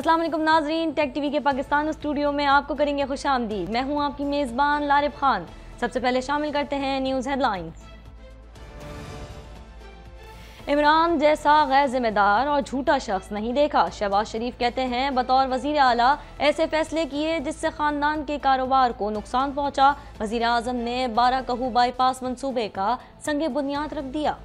असलम नाजरीन take TV के Pakistan studio में आपको करेंगे खुश आमदी मैं हूँ आपकी मेज़बान लारिफ खान सबसे पहले शामिल करते हैं न्यूज़ हेडलाइंस इमरान जैसा गैर जिम्मेदार और झूठा शख्स नहीं देखा शहबाज शरीफ कहते हैं बतौर वजीर अला ऐसे फैसले किए जिससे खानदान के कारोबार को नुकसान पहुँचा वजीर अजम ने बारह कहू बाईपास मनसूबे का संग बुनियाद रख दिया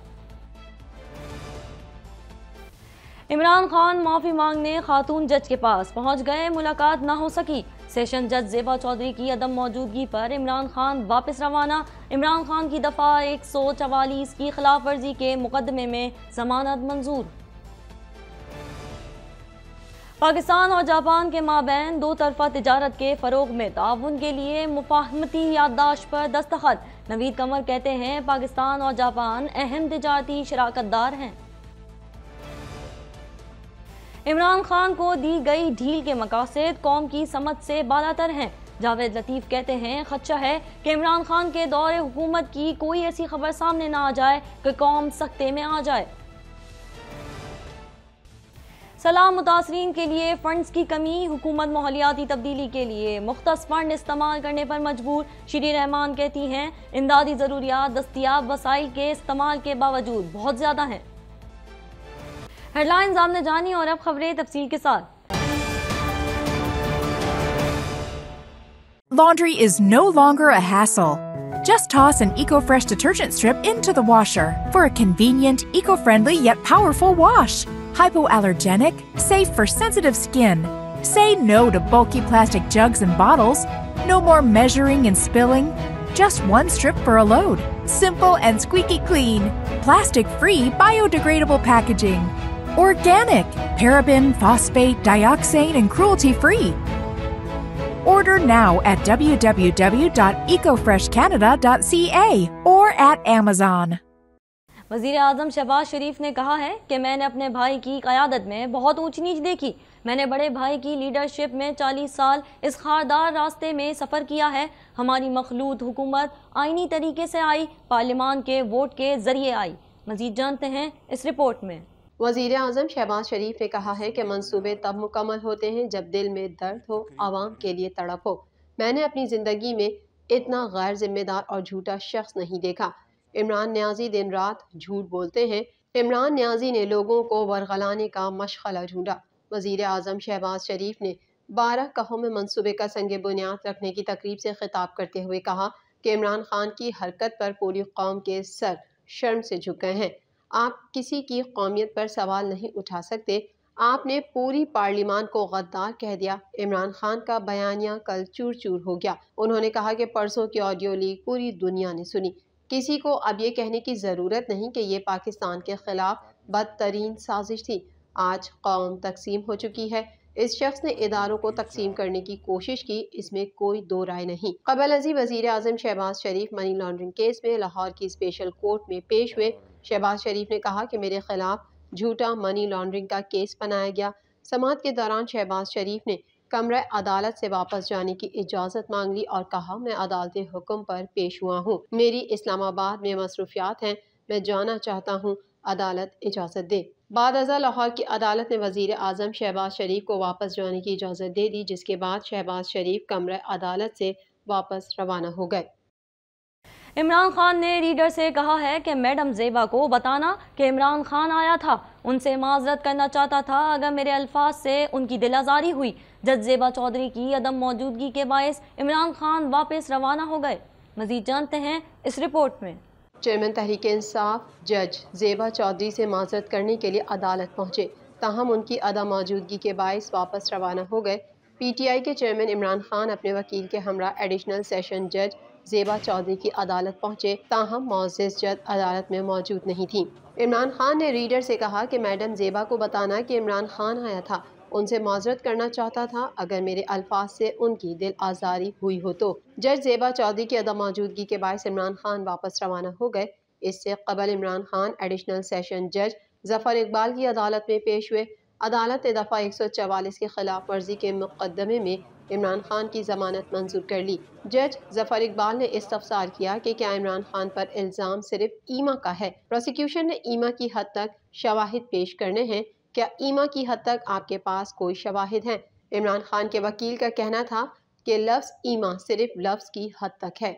इमरान खान माफ़ी मांगने खातून जज के पास पहुंच गए मुलाकात ना हो सकी सेशन जज जेबा चौधरी की अदम मौजूदगी पर इमरान खान वापस रवाना इमरान खान की दफ़ा एक सौ चवालीस की खिलाफ वर्जी के मुकदमे में जमानत मंजूर पाकिस्तान और जापान के माबेन दो तरफा तजारत के फ़रोग में ताउन के लिए मुफाहमती याददाश्त पर दस्तखत नवीद कमर कहते हैं पाकिस्तान और जापान अहम तजारती शराकत दार हैं इमरान खान को दी गई ढील के मकासद कौम की समझ से बालातर हैं जावेद लतीफ़ कहते हैं खदशा है कि इमरान खान के दौर हुकूमत की कोई ऐसी खबर सामने ना आ जाए कि कौम सख्ते में आ जाए सलाम मुतासरीन के लिए फ़ंड्स की कमी हुकूमत माहौलियाती तब्दीली के लिए मुख्त फ़ंड इस्तेमाल करने पर मजबूर श्री रहमान कहती हैं इमदादी ज़रूरियात दस्तियाब वसाइल के इस्तेमाल के बावजूद बहुत ज़्यादा हैं हेडलाइंस आपने जानी और अब खबरें तफसील के साथ Laundry is no longer a hassle. Just toss an EcoFresh detergent strip into the washer for a convenient, eco-friendly yet powerful wash. Hypoallergenic, safe for sensitive skin. Say no to bulky plastic jugs and bottles. No more measuring and spilling. Just one strip for a load. Simple and squeaky clean. Plastic free biodegradable packaging. Organic, paraben, phosphate, dioxane, and cruelty free. Order now at www.ecofreshcanada.ca or at Amazon. वजीर आजम शहबाज शरीफ ने कहा है कि मैंने अपने भाई की क़्यादत में बहुत ऊंच नीच देखी मैंने बड़े भाई की लीडरशिप में 40 साल इस खारदार रास्ते में सफ़र किया है हमारी मखलूत हुकूमत आइनी तरीके से आई पार्लियामान के वोट के ज़रिए आई मजीद जानते हैं इस रिपोर्ट में वजीर अजम शहबाज शरीफ ने कहा है कि मनसूबे तब मुकम्मल होते हैं जब दिल में दर्द हो आवाम के लिए तड़प हो मैंने अपनी ज़िंदगी में इतना गैर जिम्मेदार और झूठा शख्स नहीं देखा इमरान न्याजी दिन रात झूठ बोलते हैं इमरान न्याजी ने लोगों को वरगलाने का मशला ढूंढा वजीर अजम शहबाज शरीफ ने बारह कहों में मनसूबे का संग बुनियाद रखने की तकरीब से खिताब करते हुए कहा कि इमरान खान की हरकत पर पूरी कौम के सर शर्म से झुक गए हैं आप किसी की कौमियत पर सवाल नहीं उठा सकते आपने पूरी पार्लिमान को गद्दार कह दिया इमरान खान का बयानिया कल चूर चूर हो गया उन्होंने कहा कि परसों की ऑडियो लीक पूरी दुनिया ने सुनी किसी को अब ये कहने की ज़रूरत नहीं कि ये पाकिस्तान के ख़िलाफ़ बदतरीन साजिश थी आज कौम तकसीम हो चुकी है इस शख्स ने इदारों को तकसीम करने की कोशिश की इसमें कोई दो राय नहीं कबल अजी वजीर अजम Shehbaz Sharif money laundering case में लाहौर की स्पेशल कोर्ट में पेश हुए शहबाज शरीफ ने कहा कि मेरे खिलाफ झूठा मनी लॉन्ड्रिंग का केस बनाया गया समात के दौरान शहबाज शरीफ ने कमरे अदालत से वापस जाने की इजाज़त मांग ली और कहा मैं अदालत हुक्म पर पेश हुआ हूँ मेरी इस्लामाबाद में मसरूफियात हैं मैं जाना चाहता हूँ अदालत इजाज़त दे बाद अजा लाहौर की अदालत ने वजीर आजम शहबाज शरीफ को वापस जाने की इजाज़त दे दी जिसके बाद शहबाज शरीफ कमर अदालत से वापस रवाना हो गए इमरान खान ने रीडर से कहा है कि मैडम जेबा को बताना कि इमरान खान आया था उनसे माजरत करना चाहता था अगर मेरे अल्फाज से उनकी दिल आजारी हुई जज जेबा चौधरी की अदम मौजूदगी के बायस इमरान खान वापस रवाना हो गए मजीद जानते हैं इस रिपोर्ट में चेयरमैन तहरीक इंसाफ जज जेबा चौधरी से माजरत करने के लिए अदालत पहुँचे ताहम उनकी अदा मौजूदगी के बायस वापस रवाना हो गए पीटीआई के चेयरमैन इमरान खान अपने वकील के हमरा एडिशनल सेशन जज जेबा चौधरी की अदालत पहुँचे ताहम मोजिस जज अदालत में मौजूद नहीं थी इमरान खान ने रीडर से कहा कि मैडम जेबा को बताना कि इमरान खान आया था उनसे माजरत करना चाहता था अगर मेरे अल्फाज से उनकी दिल आज़ारी हुई हो तो जज जेबा चौधरी की अदम मौजूदगी के बायस इमरान खान वापस रवाना हो गए इससे कबल इमरान खान एडिशनल सेशन जज जफर इकबाल की अदालत में पेश हुए अदालत ने दफ़ा एक सौ चवालीस के खिलाफ वर्जी के मुकदमे में इमरान खान की जमानत मंजूर कर ली जज जफर इकबाल ने इस्तफसार किया कि क्या इमरान खान पर इल्ज़ाम सिर्फ ईमा का है प्रोसिक्यूशन ने ईमा की हद तक शवाहिद पेश करने हैं क्या ईमा की हद तक आपके पास कोई शवाहिद हैं इमरान खान के वकील का कहना था कि लफ्ज़ ईमा सिर्फ लफ्ज़ की हद तक है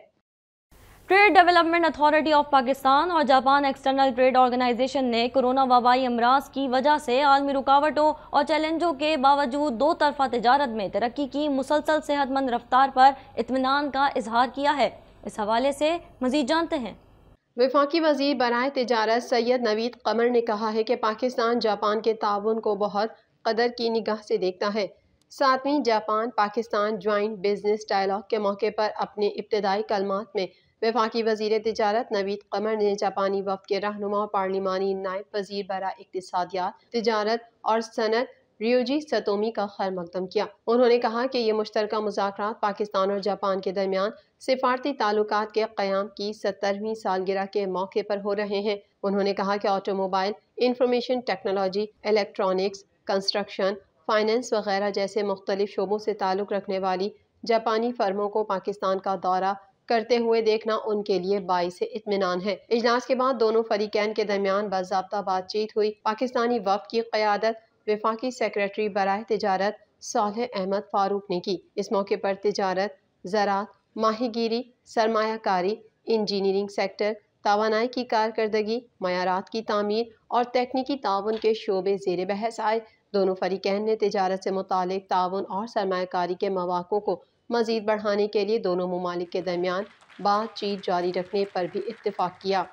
trade development authority of Pakistan और जापान एक्सटर्नल ट्रेड ऑर्गेनाइजेशन ने कोरोना वबाई अमराज की वजह से आलमी रुकावटों और चैलेंजों के बावजूद दो तरफा तजारत में तरक्की की मुसलसल सेहतमंद रफ्तार पर इतमान का इजहार किया है इस हवाले से मजीद जानते हैं वफाकी वजीर बरए तजारत सैयद नवीद कमर ने कहा है कि पाकिस्तान जापान के ताउन को बहुत कदर की निगाह से देखता है सातवीं Japan Pakistan joint business dialogue के मौके पर अपने इब्तदाई कलम में वफाकी वजीर तजारत नवीद कमर ने जापानी वफद के रहनुमा और पार्लिमानी नायब वजीर बरा इकतियात तजारत और सनत रियोजी सतोमी का खैर मकदम किया उन्होंने कहा कि ये मुश्तर मुजाकर पाकिस्तान और जापान के दरमियान सिफारती ताल्लुक के क्याम की सत्तरवीं सालगिरह के मौके पर हो रहे हैं उन्होंने कहा कि automobile information technology electronics construction finance वगैरह जैसे मुख्तलिफ शोबों से ताल्लुक़ रखने वाली जापानी फर्मों को पाकिस्तान का दौरा करते हुए देखना उनके लिए बाईस इतमान है इजलास के बाद दोनों फरीकैन के दरमियान बाबा बातचीत हुई पाकिस्तानी वफ की क्यादत वफाकी सेक्रेटरी बरए तजारत साल अहमद फारूक ने की इस मौके पर तजारत ज़रात गिरी सरमाकारी इंजीनियरिंग सेक्टर तोानाई की कारकर्दगी मैारात की तमीर और तकनीकी ताउन के शोबे जेर बहस आए दोनों फरीकैन ने तजारत से मुतल ताउन और सरमाकारी के मौाक़ों को मज़ीद बढ़ाने के लिए दोनों ममालिक के दरमियान बातचीत जारी रखने पर भी इतफ़ाक़ किया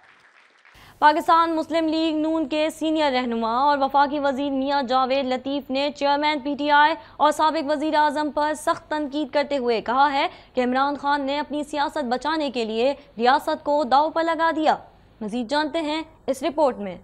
पाकिस्तान मुस्लिम लीग नून के सीनियर रहनुमा और वफाकी वजीर मियाँ जावेद लतीफ़ ने चेयरमैन पी टी आई और सबक वज़ी अजम पर सख्त तनकीद करते हुए कहा है कि इमरान खान ने अपनी सियासत बचाने के लिए रियासत को दाव पर लगा दिया मजीद जानते हैं इस रिपोर्ट में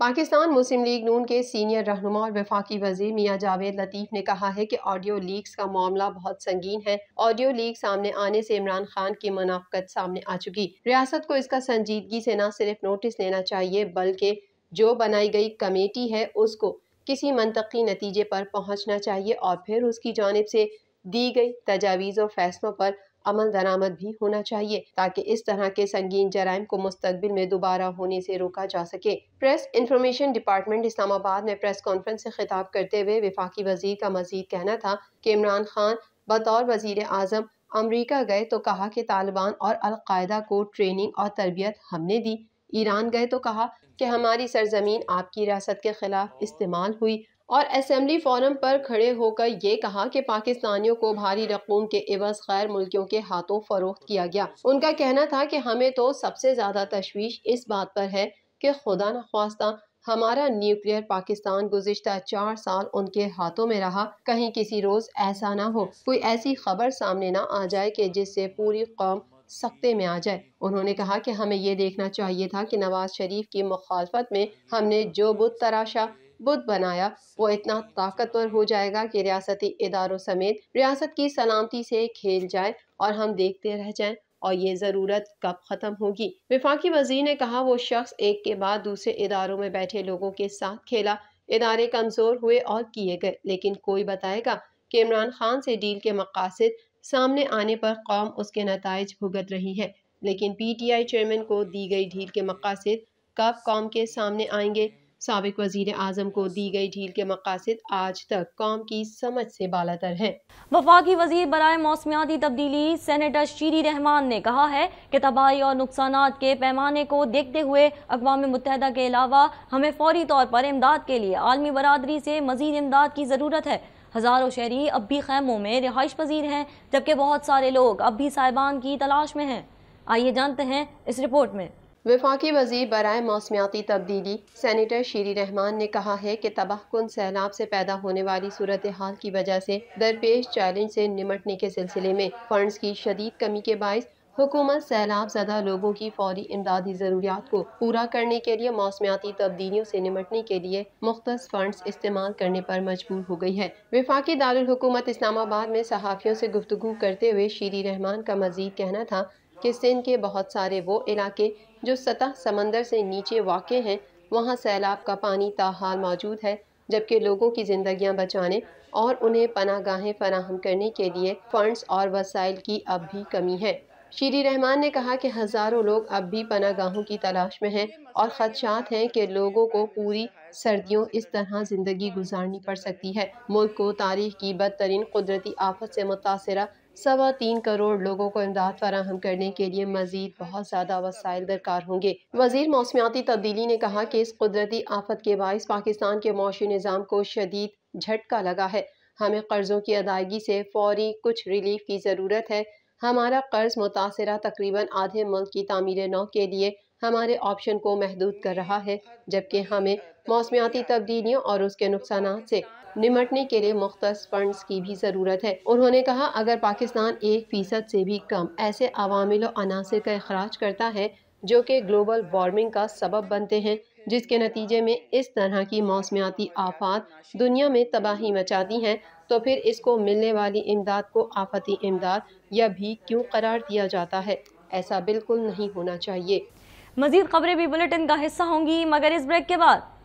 पाकिस्तान मुस्लिम लीग नून के सीनियर रहनुमा और वफाकी वजीर मियाँ जावेद लतीफ़ ने कहा है कि ऑडियो लीक्स का मामला बहुत संगीन है ऑडियो लीक सामने आने से इमरान खान की मुनाफ्त सामने आ चुकी रियासत को इसका संजीदगी से न सिर्फ नोटिस लेना चाहिए बल्कि जो बनाई गई कमेटी है उसको किसी मनतकी नतीजे पर पहुँचना चाहिए और फिर उसकी जानब से दी गई तजावीज़ और फैसलों पर अमल दरामद भी होना चाहिए ताकि इस तरह के संगीन जराइम को मुस्तबिल में दोबारा होने से रोका जा सके प्रेस इंफॉर्मेशन डिपार्टमेंट इस्लामाबाद में प्रेस कॉन्फ्रेंस से खिताब करते हुए विफाकी वजीर का मजीद कहना था कि इमरान खान बतौर वजीर अजम अमरीका गए तो कहा कि तालिबान और अलकायदा को ट्रेनिंग और तरबियत हमने दी ईरान गए तो कहा कि हमारी सरजमीन आपकी रियासत के खिलाफ इस्तेमाल हुई और असम्बली फोरम पर खड़े होकर ये कहा कि पाकिस्तानियों को भारी रकूम के एवज गैर मुल्कियों के हाथों फरोख्त किया गया उनका कहना था कि हमें तो सबसे ज़्यादा तशवीश इस बात पर है कि खुदा न खास्ता हमारा न्यूक्लियर पाकिस्तान गुजशत चार साल उनके हाथों में रहा कहीं किसी रोज़ ऐसा ना हो कोई ऐसी खबर सामने ना आ जाए कि जिससे पूरी कौम सख्ते में आ जाए उन्होंने कहा कि हमें ये देखना चाहिए था कि नवाज शरीफ की मुखालफत में हमने जो बुत तराशा बुद्ध बनाया वो इतना ताकतवर हो जाएगा कि रियासती इदारों समेत रियासत की सलामती से खेल जाए और हम देखते रह जाएं और ये ज़रूरत कब ख़त्म होगी विफाकी वजीर ने कहा वो शख्स एक के बाद दूसरे इदारों में बैठे लोगों के साथ खेला इदारे कमज़ोर हुए और किए गए लेकिन कोई बताएगा कि इमरान खान से डील के मकासद सामने आने पर कौम उसके नतज भुगत रही है लेकिन पी टी आई चेयरमैन को दी गई ढील के मकासद कब कौम के सामने आएंगे सबक वजीर अजम को दी गई ढील के मकासद आज तक कौम की समझ से बालातर है वफाकी वजीर बरए मौसमियाती तब्दीली सैनेटर शीरी रहमान ने कहा है कि तबाही और नुकसान के पैमाने को देखते हुए अकवा मुतहदा के अलावा हमें फौरी तौर पर इमदाद के लिए आलमी बरदरी से मजीद इमदाद की ज़रूरत है हज़ारों शहरी अब भी खैमों में रिहाइश पजीर हैं जबकि बहुत सारे लोग अब भी साहिबान की तलाश में हैं आइए जानते हैं इस रिपोर्ट में वफाकी वजीर बरए मौसमियाती तब्दीली सैनिटर शीरी रहमान ने कहा है कि तबाह कन सैलाब से पैदा होने वाली सूरत हाल की वजह से दरपेश चैलेंज से निमटने के सिलसिले में फंड्स की शदीद कमी के बायस हुकूमत सैलाब ज़दा लोगों की फौरी इमदादी ज़रूरियात को पूरा करने के लिए मौसमियाती तब्दीलियों से निमटने के लिए मुख्त फंड्स इस्तेमाल करने पर मजबूर हो गई है विफाकी दारकूमत इस्लामाबाद में सहाफ़ियों से गुफ्तु करते हुए शीरी रहमान का मजीद कहना था कि सिंध के बहुत सारे वो इलाके जो सतह समंदर से नीचे वाक़ हैं वहाँ सैलाब का पानी ताहाल मौजूद है जबकि लोगों की ज़िंदियाँ बचाने और उन्हें पना गाहें फराहम करने के लिए फ़ंड्स और वसाइल की अब भी कमी है श्री रहमान ने कहा कि हज़ारों लोग अब भी पना गाहों की तलाश में हैं और खदशात हैं कि लोगों को पूरी सर्दियों इस तरह ज़िंदगी गुजारनी पड़ सकती है मुल्क को तारीख की बदतरीन कुदरती आफत से मुतासरा सवा तीन करोड़ लोगों को इमदाद फराहम करने के लिए मजीद बहुत ज़्यादा वसाइल दरकार होंगे वजीर मौसमियाती तब्दीली ने कहा कि इस कुदरती आफत के बायस पाकिस्तान के मौशी निज़ाम को शदीद झटका लगा है हमें कर्ज़ों की अदायगी से फौरी कुछ रिलीफ की ज़रूरत है हमारा कर्ज़ मुतासर तकरीबन आधे मुल्क की तमीर नौ के लिए हमारे ऑप्शन को महदूद कर रहा है जबकि हमें मौसमियाती तब्दीलियों और उसके नुकसान से निमटने के लिए मुख्त फंड की भी ज़रूरत है उन्होंने कहा अगर पाकिस्तान एक फ़ीसद से भी कम ऐसे अवामिल अनासर का अखराज करता है जो कि ग्लोबल वार्मिंग का सबब बनते हैं जिसके नतीजे में इस तरह की मौसमियाती आफात दुनिया में तबाही मचाती हैं तो फिर इसको मिलने वाली इमदाद को आफती इमदाद या भी क्यों करार दिया जाता है ऐसा बिल्कुल नहीं होना चाहिए मजीद खबरें भी बुलेटिन का हिस्सा होंगी मगर इस ब्रेक के बाद